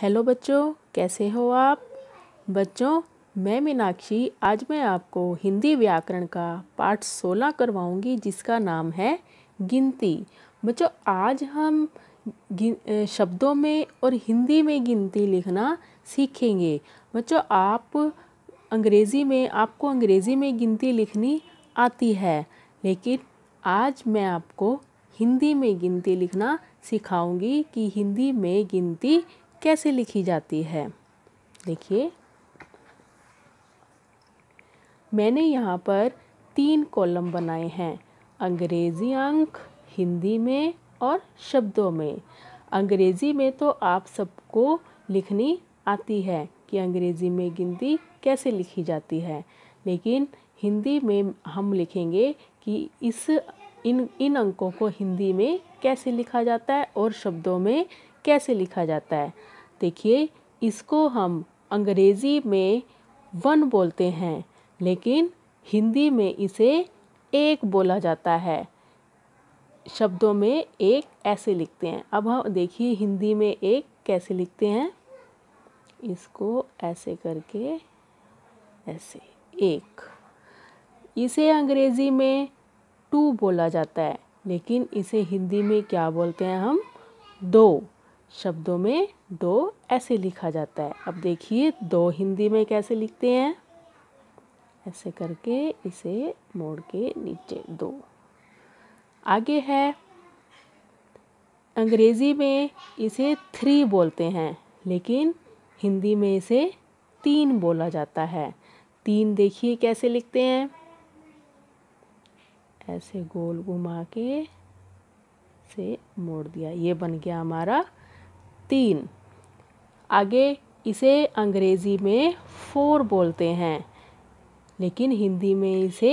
hello बच्चों कैसे हो आप बच्चों मैं मीनाक्षी आज मैं आपको हिंदी व्याकरण का पाठ सोलह करवाऊंगी जिसका नाम है गिनती बच्चों आज हम शब्दों में और हिंदी में गिनती लिखना सीखेंगे बच्चों आप अंग्रेज़ी में आपको अंग्रेज़ी में गिनती लिखनी आती है लेकिन आज मैं आपको हिंदी में गिनती लिखना सिखाऊंगी कि हिंदी में गिनती कैसे लिखी जाती है देखिए मैंने यहाँ पर तीन कॉलम बनाए हैं अंग्रेज़ी अंक हिंदी में और शब्दों में अंग्रेज़ी में तो आप सबको लिखनी आती है कि अंग्रेज़ी में गिनती कैसे लिखी जाती है लेकिन हिंदी में हम लिखेंगे कि इस इन इन अंकों को हिंदी में कैसे लिखा जाता है और शब्दों में कैसे लिखा जाता है देखिए इसको हम अंग्रेज़ी में वन बोलते हैं लेकिन हिंदी में इसे एक बोला जाता है शब्दों में एक ऐसे लिखते हैं अब हम देखिए हिंदी में एक कैसे लिखते हैं इसको ऐसे करके ऐसे एक इसे अंग्रेज़ी में टू बोला जाता है लेकिन इसे हिंदी में क्या बोलते हैं हम दो शब्दों में दो ऐसे लिखा जाता है अब देखिए दो हिंदी में कैसे लिखते हैं ऐसे करके इसे मोड़ के नीचे दो आगे है अंग्रेज़ी में इसे थ्री बोलते हैं लेकिन हिंदी में इसे तीन बोला जाता है तीन देखिए कैसे लिखते हैं ऐसे गोल घुमा के से मोड़ दिया ये बन गया हमारा तीन आगे इसे अंग्रेज़ी में फोर बोलते हैं लेकिन हिंदी में इसे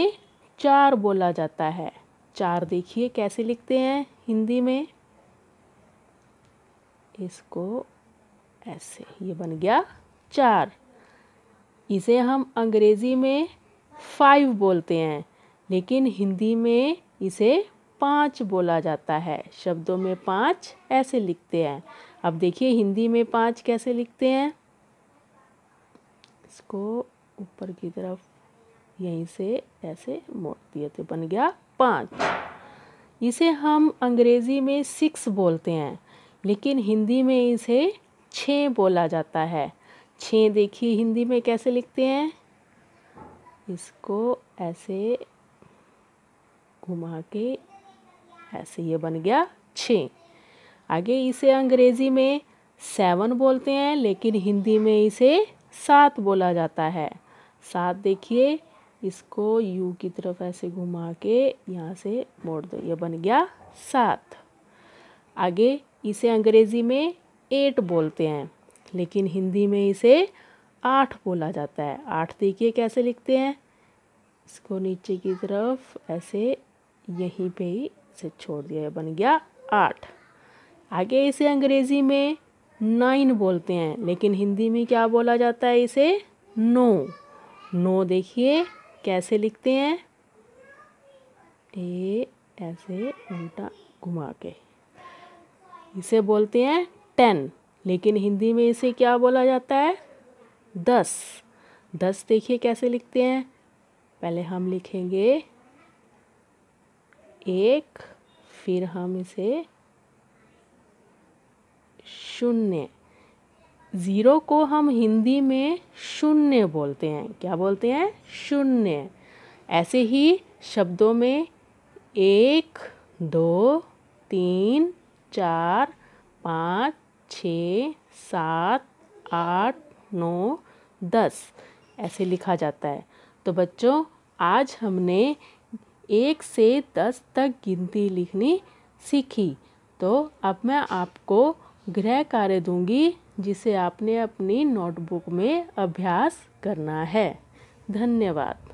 चार बोला जाता है चार देखिए कैसे लिखते हैं हिंदी में इसको ऐसे ये बन गया चार इसे हम अंग्रेज़ी में फाइव बोलते हैं लेकिन हिंदी में इसे पाँच बोला जाता है शब्दों में पाँच ऐसे लिखते हैं अब देखिए हिंदी में पाँच कैसे लिखते हैं इसको ऊपर की तरफ यहीं से ऐसे मोड़ दिए तो बन गया पाँच इसे हम अंग्रेज़ी में सिक्स बोलते हैं लेकिन हिंदी में इसे छः बोला जाता है छः देखिए हिंदी में कैसे लिखते हैं इसको ऐसे घुमा के ऐसे ये बन गया छः आगे इसे अंग्रेज़ी में सेवन बोलते हैं लेकिन हिंदी में इसे सात बोला जाता है सात देखिए इसको यू की तरफ ऐसे घुमा के यहाँ से मोड़ दो ये बन गया सात आगे इसे अंग्रेज़ी में एट बोलते हैं लेकिन हिंदी में इसे आठ बोला जाता है आठ देखिए कैसे लिखते हैं इसको नीचे की तरफ ऐसे यहीं पे ही इसे छोड़ दिया बन गया आठ आगे इसे अंग्रेज़ी में नाइन बोलते हैं लेकिन हिंदी में क्या बोला जाता है इसे नो नो देखिए कैसे लिखते हैं ए ऐसे उल्टा घुमा के इसे बोलते हैं टेन लेकिन हिंदी में इसे क्या बोला जाता है दस दस देखिए कैसे लिखते हैं पहले हम लिखेंगे एक फिर हम इसे शून्य ज़ीरो को हम हिंदी में शून्य बोलते हैं क्या बोलते हैं शून्य ऐसे ही शब्दों में एक दो तीन चार पाँच छ सात आठ नौ दस ऐसे लिखा जाता है तो बच्चों आज हमने एक से दस तक गिनती लिखनी सीखी तो अब मैं आपको गृह कार्य दूंगी जिसे आपने अपनी नोटबुक में अभ्यास करना है धन्यवाद